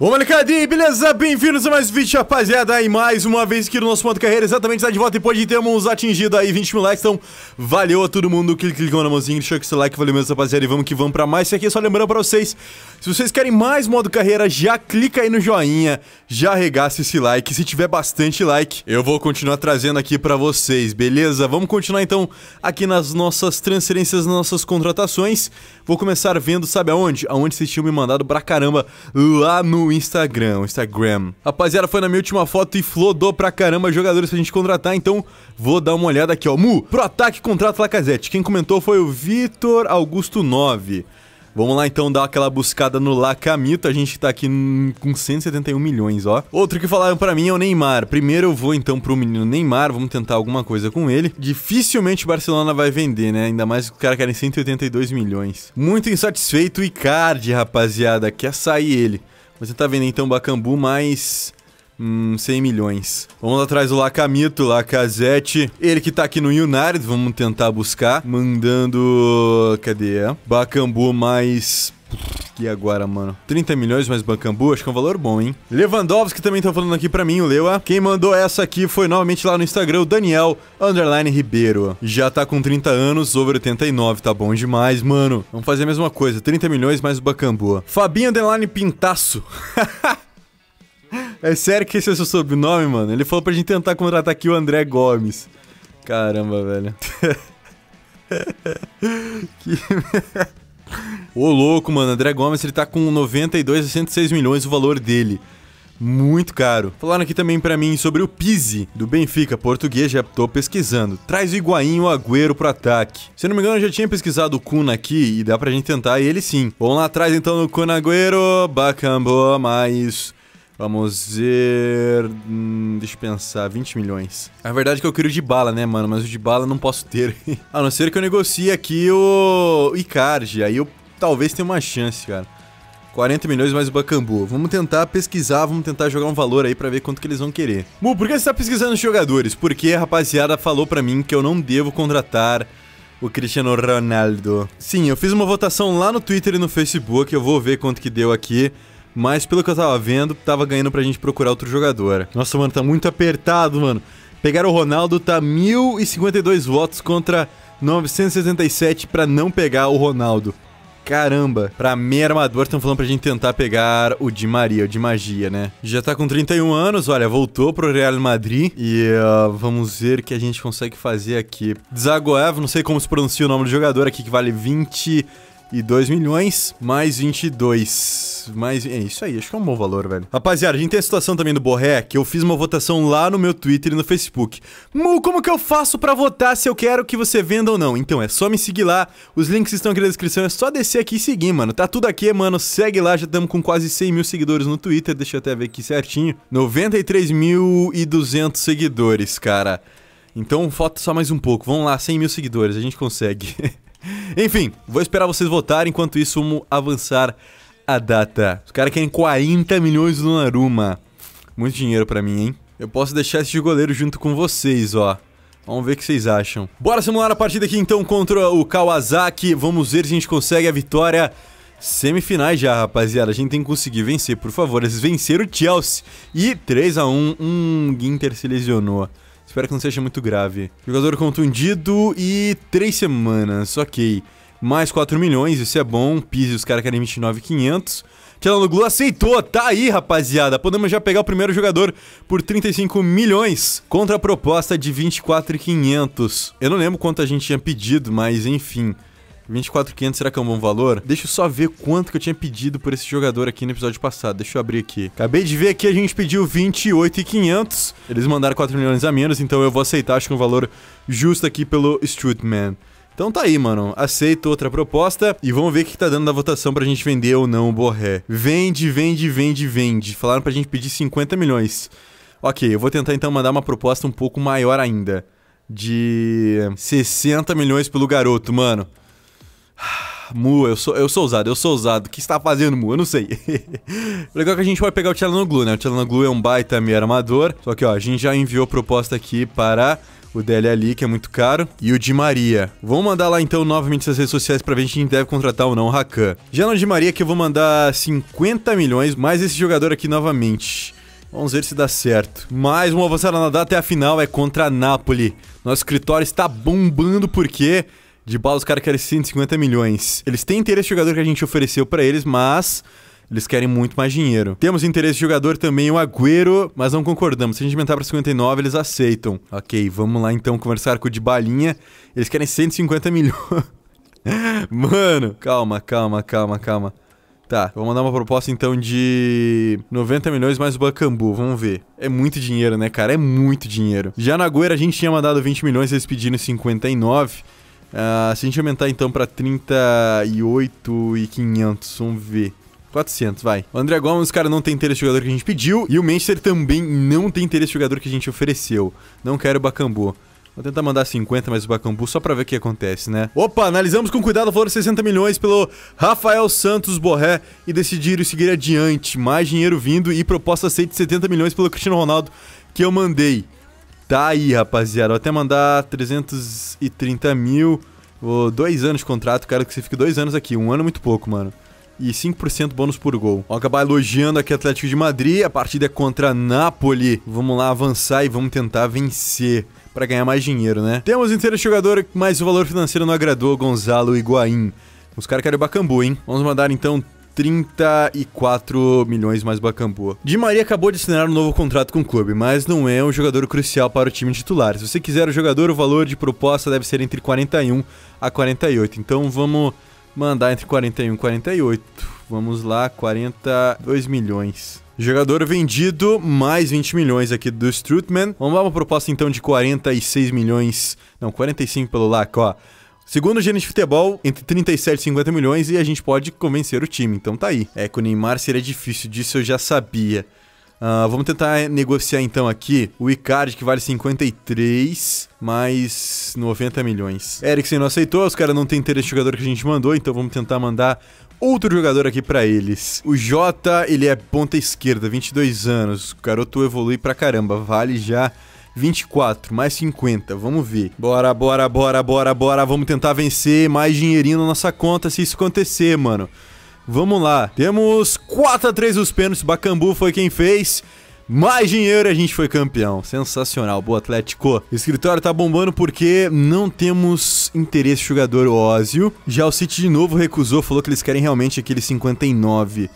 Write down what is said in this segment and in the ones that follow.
Ô Manicadi, beleza? Bem-vindos a mais um vídeo, rapaziada. E mais uma vez aqui no nosso modo carreira, exatamente está de volta e pode termos atingido aí 20 mil likes. Então, valeu a todo mundo. Clique, clicou na mãozinha, deixou o seu like, valeu mesmo, rapaziada. E vamos que vamos pra mais. Isso aqui é só lembrando pra vocês: se vocês querem mais modo carreira, já clica aí no joinha, já regaça esse like. Se tiver bastante like, eu vou continuar trazendo aqui pra vocês, beleza? Vamos continuar então aqui nas nossas transferências, nas nossas contratações. Vou começar vendo, sabe aonde? Aonde vocês tinham me mandado pra caramba lá no Instagram, Instagram, Instagram. Rapaziada, foi na minha última foto e flodou pra caramba jogadores pra gente contratar, então vou dar uma olhada aqui, ó. Mu, pro ataque contrato Lacazette. Quem comentou foi o Vitor Augusto 9. Vamos lá então dar aquela buscada no Lacamito, a gente tá aqui com 171 milhões, ó. Outro que falaram para mim é o Neymar. Primeiro eu vou então pro menino Neymar, vamos tentar alguma coisa com ele. Dificilmente o Barcelona vai vender, né? Ainda mais que o cara querem 182 milhões. Muito insatisfeito o Icardi, rapaziada, quer sair ele. Você tá vendo então Bacambu mais. Hum, 100 milhões. Vamos atrás do Lacamito, Lacazette. Ele que tá aqui no United, vamos tentar buscar. Mandando. Cadê? Bacambu mais e agora, mano? 30 milhões mais Bancambu, acho que é um valor bom, hein? Lewandowski também tá falando aqui pra mim, o Lewa. Quem mandou essa aqui foi novamente lá no Instagram, o Daniel Underline Ribeiro. Já tá com 30 anos, over 89, tá bom demais, mano. Vamos fazer a mesma coisa, 30 milhões mais o Bacambu. Fabinho Underline Pintaço. é sério que esse é o seu sobrenome, mano? Ele falou pra gente tentar contratar aqui o André Gomes. Caramba, velho. que... Ô louco, mano, André Gomes ele tá com 92 a 106 milhões o valor dele. Muito caro. Falaram aqui também para mim sobre o Pise do Benfica, português, já tô pesquisando. Traz o Higuaín e o Agüero pro ataque. Se não me engano, eu já tinha pesquisado o Kun aqui e dá pra gente tentar ele sim. Vamos lá atrás então no Kun Agüero, Bacambo, mais Vamos ver. Hum, deixa eu pensar, 20 milhões. A verdade é que eu queria o de bala, né, mano? Mas o de bala não posso ter. a não ser que eu negocie aqui o Icardi. Aí eu talvez tenha uma chance, cara. 40 milhões mais o Bacambu. Vamos tentar pesquisar, vamos tentar jogar um valor aí para ver quanto que eles vão querer. Mu, por que você tá pesquisando os jogadores? Porque a rapaziada falou para mim que eu não devo contratar o Cristiano Ronaldo. Sim, eu fiz uma votação lá no Twitter e no Facebook, eu vou ver quanto que deu aqui. Mas pelo que eu tava vendo, tava ganhando pra gente procurar outro jogador. Nossa, mano, tá muito apertado, mano. Pegaram o Ronaldo, tá 1052 votos contra 967 para não pegar o Ronaldo caramba. Pra meia armador, estão falando pra gente tentar pegar o de Maria, o de magia, né? Já tá com 31 anos, olha, voltou pro Real Madrid. E uh, vamos ver o que a gente consegue fazer aqui. Zagoev, não sei como se pronuncia o nome do jogador aqui, que vale 20 e 2 milhões, mais 22. Mais... É isso aí, acho que é um bom valor, velho. Rapaziada, a gente tem a situação também do Borré, que eu fiz uma votação lá no meu Twitter e no Facebook. Mu, como que eu faço pra votar se eu quero que você venda ou não? Então, é só me seguir lá, os links estão aqui na descrição, é só descer aqui e seguir, mano. Tá tudo aqui, mano, segue lá, já estamos com quase 100 mil seguidores no Twitter, deixa eu até ver aqui certinho. 93.200 seguidores, cara. Então, falta só mais um pouco. Vamos lá, 100 mil seguidores, a gente consegue. Enfim, vou esperar vocês votarem, enquanto isso vamos avançar a data. Os caras querem 40 milhões do Naruma. Muito dinheiro pra mim, hein? Eu posso deixar esse de goleiro junto com vocês, ó. Vamos ver o que vocês acham. Bora simular a partida aqui então contra o Kawasaki. Vamos ver se a gente consegue a vitória. Semifinais já, rapaziada. A gente tem que conseguir vencer, por favor. Eles venceram o Chelsea. E 3x1. Hum, Ginter se lesionou. Espero que não seja muito grave. Jogador contundido e 3 semanas, ok. Mais 4 milhões, isso é bom. Pise, os caras querem 29,500. Tchalanoglu aceitou, tá aí, rapaziada. Podemos já pegar o primeiro jogador por 35 milhões contra a proposta de 24,500. Eu não lembro quanto a gente tinha pedido, mas enfim. 24,500 será que é um bom valor? Deixa eu só ver quanto que eu tinha pedido por esse jogador aqui no episódio passado. Deixa eu abrir aqui. Acabei de ver aqui, a gente pediu 28,500. Eles mandaram 4 milhões a menos, então eu vou aceitar, acho que é um valor justo aqui pelo Streetman. Então tá aí, mano. Aceito outra proposta e vamos ver o que tá dando na votação pra gente vender ou não o Borré. Vende, vende, vende, vende. Falaram pra gente pedir 50 milhões. Ok, eu vou tentar então mandar uma proposta um pouco maior ainda. De 60 milhões pelo garoto, mano. Mu, eu sou, eu sou ousado, eu sou ousado. O que está fazendo, Mu? Eu não sei. Legal que a gente vai pegar o Tchelanoglu, né? O Tchelanoglu é um baita meio armador. Só que, ó, a gente já enviou proposta aqui para o DL ali, que é muito caro, e o Di Maria. Vou mandar lá então novamente as redes sociais para ver se a gente deve contratar ou não o Rakan. Já no Di Maria que eu vou mandar 50 milhões, mais esse jogador aqui novamente. Vamos ver se dá certo. Mais uma avançada na data e a final é contra a Napoli. Nosso escritório está bombando porque de bala, os caras querem 150 milhões. Eles têm interesse no jogador que a gente ofereceu para eles, mas eles querem muito mais dinheiro. Temos interesse de jogador também, o Agüero, mas não concordamos. Se a gente aumentar para 59, eles aceitam. Ok, vamos lá então conversar com o de balinha. Eles querem 150 milhões. Mano, calma, calma, calma, calma. Tá, vou mandar uma proposta então de 90 milhões mais o Bacambu, vamos ver. É muito dinheiro, né, cara? É muito dinheiro. Já na Agüero a gente tinha mandado 20 milhões, eles pediram 59. Uh, se a gente aumentar então pra 38,500, e vamos ver. 400, vai. O André Gomes, cara, não tem interesse no jogador que a gente pediu. E o Manchester também não tem interesse no jogador que a gente ofereceu. Não quero o Bacambu. Vou tentar mandar 50 mais o Bacambu só pra ver o que acontece, né? Opa, analisamos com cuidado o valor de 60 milhões pelo Rafael Santos Borré e decidiram seguir adiante. Mais dinheiro vindo e proposta aceita de 70 milhões pelo Cristiano Ronaldo que eu mandei. Tá aí, rapaziada. Vou até mandar 330 mil. Vou dois anos de contrato, quero que você fique dois anos aqui. Um ano é muito pouco, mano. E 5% bônus por gol. Vou acabar elogiando aqui Atlético de Madrid. A partida é contra Napoli. Vamos lá avançar e vamos tentar vencer para ganhar mais dinheiro, né? Temos inteiro jogador, mas o valor financeiro não agradou Gonzalo Higuaín. Os caras querem o Bacambu, hein? Vamos mandar então 34 milhões mais Bacambu. Di Maria acabou de assinar um novo contrato com o clube, mas não é um jogador crucial para o time titular. Se você quiser o jogador, o valor de proposta deve ser entre 41 a 48. Então vamos mandar entre 41 e 48. Vamos lá, 42 milhões. Jogador vendido, mais 20 milhões aqui do Strutman. Vamos lá, uma proposta então de 46 milhões. Não, 45 pelo LAC, ó. Segundo o Gênesis Futebol, entre 37 e 50 milhões e a gente pode convencer o time. Então tá aí. É, com o Neymar seria difícil, disso eu já sabia. Uh, vamos tentar negociar então aqui o Icardi, que vale 53, mais 90 milhões. Eriksen não aceitou, os caras não têm interesse no jogador que a gente mandou, então vamos tentar mandar outro jogador aqui para eles. O Jota, ele é ponta esquerda, 22 anos. O garoto evolui pra caramba, vale já 24, mais 50, vamos ver. Bora, bora, bora, bora, bora, vamos tentar vencer, mais dinheirinho na nossa conta se isso acontecer, mano. Vamos lá, temos 4 a 3 os pênaltis, Bacambu foi quem fez. Mais dinheiro e a gente foi campeão. Sensacional, boa Atlético. O escritório tá bombando porque não temos interesse jogador ósio. Já o City de novo recusou, falou que eles querem realmente aquele 59.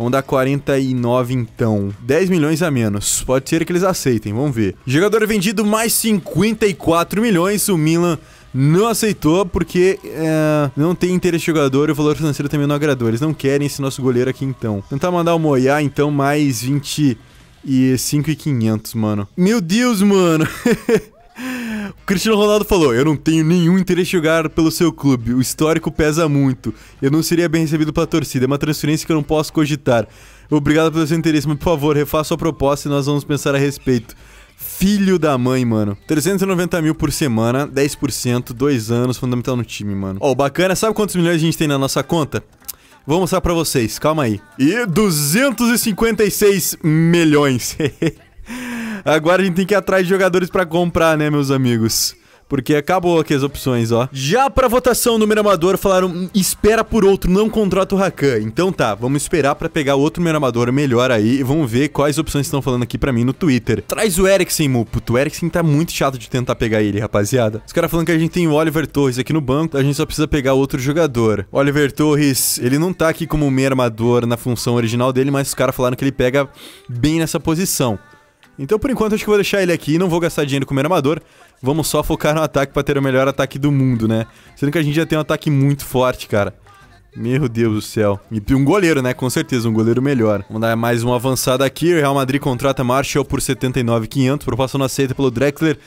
Vamos dar 49 então. 10 milhões a menos. Pode ser que eles aceitem, vamos ver. Jogador vendido mais 54 milhões. O Milan não aceitou porque é, não tem interesse jogador e o valor financeiro também não agradou. Eles não querem esse nosso goleiro aqui então. Tentar mandar o Moiá então mais 25.500, e mano. Meu Deus, mano. Cristiano Ronaldo falou: Eu não tenho nenhum interesse em jogar pelo seu clube. O histórico pesa muito. Eu não seria bem recebido pela torcida. É uma transferência que eu não posso cogitar. Obrigado pelo seu interesse, mas por favor, refaça sua proposta e nós vamos pensar a respeito. Filho da mãe, mano. 390 mil por semana, 10%, dois anos, fundamental no time, mano. Ó, oh, bacana, sabe quantos milhões a gente tem na nossa conta? Vou mostrar pra vocês, calma aí. E 256 milhões. Agora a gente tem que ir atrás de jogadores para comprar, né, meus amigos? Porque acabou aqui as opções, ó. Já pra votação número amador, falaram hum, espera por outro, não contrata o Rakan. Então tá, vamos esperar pra pegar outro número amador melhor aí e vamos ver quais opções estão falando aqui pra mim no Twitter. Traz o Eriksen, Muputo. O Eriksen tá muito chato de tentar pegar ele, rapaziada. Os caras falando que a gente tem o Oliver Torres aqui no banco, a gente só precisa pegar outro jogador. Oliver Torres, ele não tá aqui como meio armador na função original dele, mas os caras falaram que ele pega bem nessa posição. Então, por enquanto, acho que vou deixar ele aqui. Não vou gastar dinheiro com o meu armador. Vamos só focar no ataque pra ter o melhor ataque do mundo, né? Sendo que a gente já tem um ataque muito forte, cara. Meu Deus do céu. E um goleiro, né? Com certeza, um goleiro melhor. Vamos dar mais uma avançada aqui. O Real Madrid contrata Marshall por 79,500. Proposta não aceita pelo Drexler.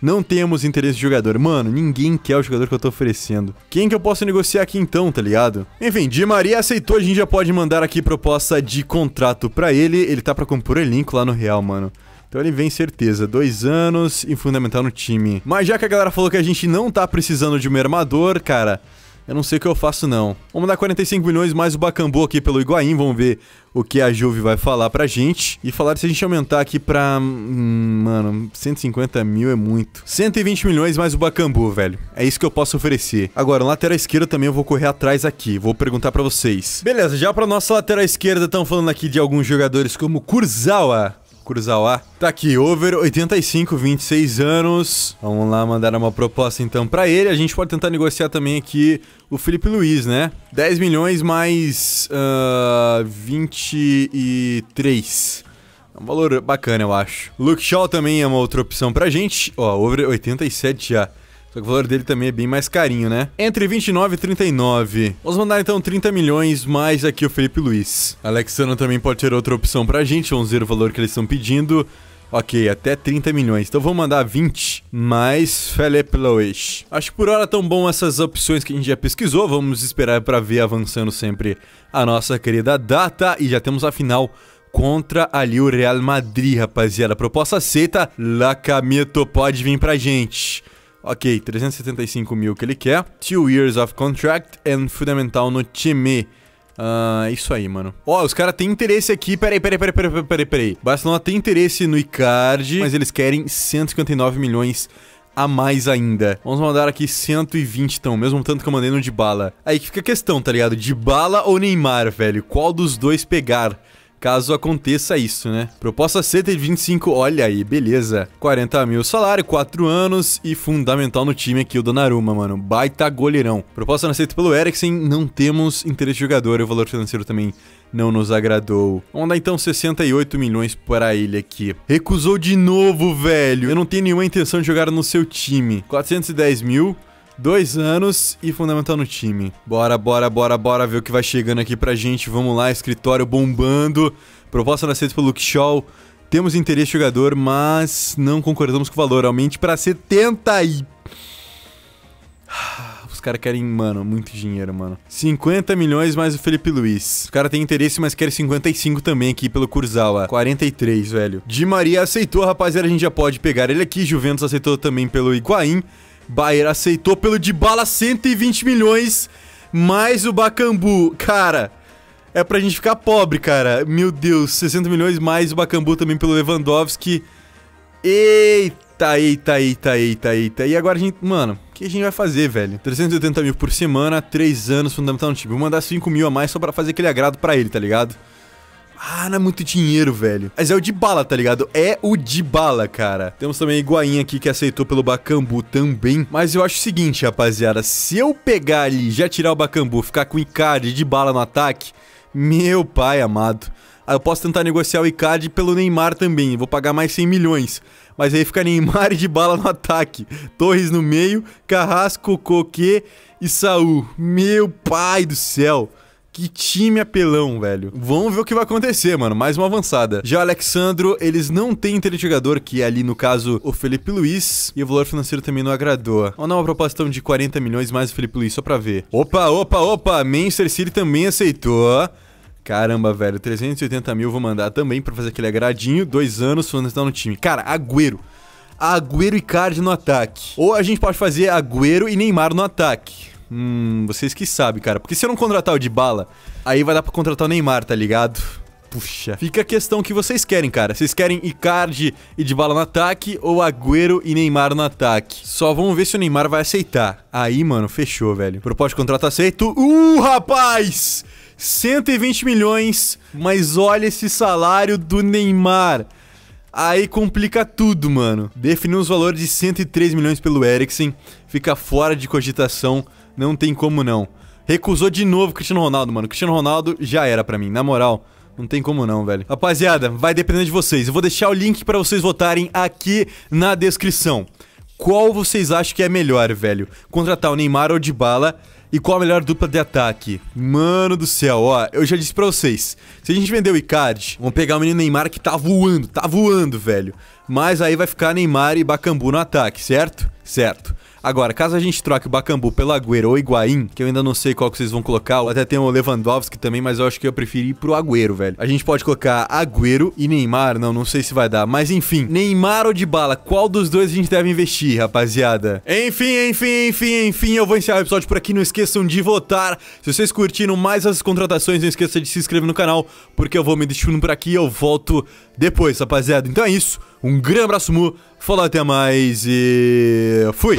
Não temos interesse de jogador. Mano, ninguém quer o jogador que eu tô oferecendo. Quem que eu posso negociar aqui então, tá ligado? Enfim, Di Maria aceitou, a gente já pode mandar aqui proposta de contrato pra ele. Ele tá pra compor elenco lá no Real, mano. Então ele vem certeza. Dois anos e fundamental no time. Mas já que a galera falou que a gente não tá precisando de um armador, cara... Eu não sei o que eu faço, não. Vamos dar 45 milhões mais o Bacambu aqui pelo Higuaín. Vamos ver o que a Juve vai falar pra gente. E falar se a gente aumentar aqui pra... Hum, mano, 150 mil é muito. 120 milhões mais o Bacambu, velho. É isso que eu posso oferecer. Agora, lateral esquerda também eu vou correr atrás aqui. Vou perguntar pra vocês. Beleza, já pra nossa lateral esquerda estão falando aqui de alguns jogadores como Kurzawa. Kurosawa. Tá aqui, over 85, 26 anos. Vamos lá mandar uma proposta então para ele. A gente pode tentar negociar também aqui o Felipe Luiz, né? 10 milhões mais uh, ah, 23. É um valor bacana, eu acho. Luke Shaw também é uma outra opção pra gente. Ó, over 87 já. Só que o valor dele também é bem mais carinho, né? Entre 29 e 39. Vamos mandar então 30 milhões mais aqui o Felipe Luiz. Alexandre também pode ter outra opção pra gente. Vamos ver o valor que eles estão pedindo. Ok, até 30 milhões. Então vou mandar 20 mais Felipe Luiz. Acho que por hora tão bom essas opções que a gente já pesquisou. Vamos esperar para ver avançando sempre a nossa querida data. E já temos a final contra ali o Real Madrid, rapaziada. Proposta aceita. Lacamito pode vir pra gente. Ok, 375 mil que ele quer. Two years of contract and fundamental no time. uh, isso aí, mano. Ó, oh, os caras têm interesse aqui. Peraí, peraí, peraí, peraí, peraí, peraí, peraí. Barcelona tem interesse no Icardi, mas eles querem 159 milhões a mais ainda. Vamos mandar aqui 120, então, mesmo tanto que eu mandei no de bala. Aí que fica a questão, tá ligado? De bala ou Neymar, velho? Qual dos dois pegar? caso aconteça isso, né? Proposta C tem 25, olha aí, beleza. 40 mil salário, 4 anos e fundamental no time aqui o Donnarumma, mano. Baita goleirão. Proposta não aceita pelo Eriksen, não temos interesse de jogador, o valor financeiro também não nos agradou. Vamos dar então 68 milhões para ele aqui. Recusou de novo, velho. Eu não tenho nenhuma intenção de jogar no seu time. 410 mil dois anos e fundamental no time. Bora, bora, bora, bora ver o que vai chegando aqui pra gente. Vamos lá, escritório bombando. Proposta aceita pelo Luke Shaw. Temos interesse no jogador, mas não concordamos com o valor. Aumente pra 70 e... Os caras querem, mano, muito dinheiro, mano. 50 milhões mais o Felipe Luiz. o cara tem interesse, mas quer 55 também aqui pelo Kurzawa. 43, velho. Di Maria aceitou, rapaziada. A gente já pode pegar ele aqui. Juventus aceitou também pelo Higuaín. Bayer aceitou pelo de bala 120 milhões, mais o Bacambu. Cara, é pra gente ficar pobre, cara. Meu Deus, 60 milhões mais o Bacambu também pelo Lewandowski. Eita, eita, eita, eita, eita. E agora a gente. Mano, o que a gente vai fazer, velho? 380 mil por semana, 3 anos fundamental no time. Vou mandar 5 mil a mais só pra fazer aquele agrado pra ele, tá ligado? Ah, não é muito dinheiro, velho. Mas é o de bala, tá ligado? É o de bala, cara. Temos também a Higuaín aqui que aceitou pelo Bacambu também. Mas eu acho o seguinte, rapaziada. Se eu pegar ali, já tirar o Bacambu, ficar com o Icardi de bala no ataque... Meu pai amado. Ah, eu posso tentar negociar o Icardi pelo Neymar também. Vou pagar mais 100 milhões. Mas aí fica Neymar de bala no ataque. Torres no meio, Carrasco, Coque e Saul. Meu pai do céu. Que time apelão, velho. Vamos ver o que vai acontecer, mano. Mais uma avançada. Já o Alexandro, eles não têm interligador, que é ali, no caso, o Felipe Luiz. E o valor financeiro também não agradou. Vamos dar uma proposta então, de 40 milhões mais o Felipe Luiz, só pra ver. Opa, opa, opa. Manchester City também aceitou. Caramba, velho. 380 mil vou mandar também pra fazer aquele agradinho. Dois anos, Fernandes está no time. Cara, Agüero. Agüero e Card no ataque. Ou a gente pode fazer Agüero e Neymar no ataque. Hum, vocês que sabem, cara. Porque se eu não contratar o de bala, aí vai dar pra contratar o Neymar, tá ligado? Puxa. Fica a questão que vocês querem, cara. Vocês querem Icardi e de bala no ataque ou Agüero e Neymar no ataque? Só vamos ver se o Neymar vai aceitar. Aí, mano, fechou, velho. proposta de contrato aceito. Uh, rapaz! 120 milhões, mas olha esse salário do Neymar. Aí complica tudo, mano. Definiu os valores de 103 milhões pelo Eriksen, fica fora de cogitação. Não tem como não. Recusou de novo o Cristiano Ronaldo, mano. O Cristiano Ronaldo já era para mim, na moral. Não tem como não, velho. Rapaziada, vai dependendo de vocês. Eu vou deixar o link para vocês votarem aqui na descrição. Qual vocês acham que é melhor, velho? Contratar o Neymar ou de bala? E qual a melhor dupla de ataque? Mano do céu, ó, eu já disse pra vocês. Se a gente vender o Icardi, vamos pegar o menino Neymar que tá voando, tá voando, velho. Mas aí vai ficar Neymar e Bacambu no ataque, certo? Certo. Agora, caso a gente troque o Bacambu pelo Agüero ou Higuaín, que eu ainda não sei qual que vocês vão colocar, até tem o Lewandowski também, mas eu acho que eu preferi ir pro Agüero, velho. A gente pode colocar Agüero e Neymar, não, não sei se vai dar, mas enfim. Neymar ou de Bala, qual dos dois a gente deve investir, rapaziada? Enfim, enfim, enfim, enfim, eu vou encerrar o episódio por aqui, não esqueçam de votar. Se vocês curtiram mais as contratações, não esqueça de se inscrever no canal, porque eu vou me deixando por aqui e eu volto depois, rapaziada. Então é isso. Um grande abraço, Mu. Falou, até mais e fui!